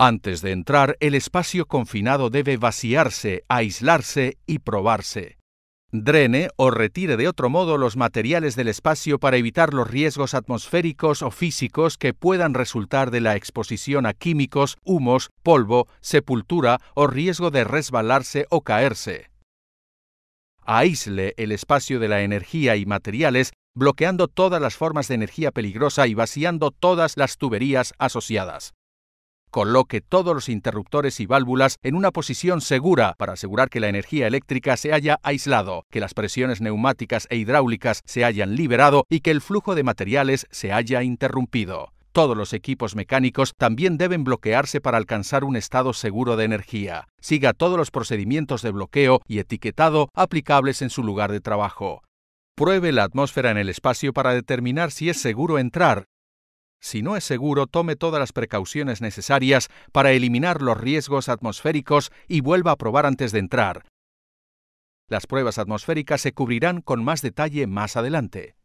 Antes de entrar, el espacio confinado debe vaciarse, aislarse y probarse. Drene o retire de otro modo los materiales del espacio para evitar los riesgos atmosféricos o físicos que puedan resultar de la exposición a químicos, humos, polvo, sepultura o riesgo de resbalarse o caerse. Aísle el espacio de la energía y materiales, bloqueando todas las formas de energía peligrosa y vaciando todas las tuberías asociadas. Coloque todos los interruptores y válvulas en una posición segura para asegurar que la energía eléctrica se haya aislado, que las presiones neumáticas e hidráulicas se hayan liberado y que el flujo de materiales se haya interrumpido. Todos los equipos mecánicos también deben bloquearse para alcanzar un estado seguro de energía. Siga todos los procedimientos de bloqueo y etiquetado aplicables en su lugar de trabajo. Pruebe la atmósfera en el espacio para determinar si es seguro entrar si no es seguro, tome todas las precauciones necesarias para eliminar los riesgos atmosféricos y vuelva a probar antes de entrar. Las pruebas atmosféricas se cubrirán con más detalle más adelante.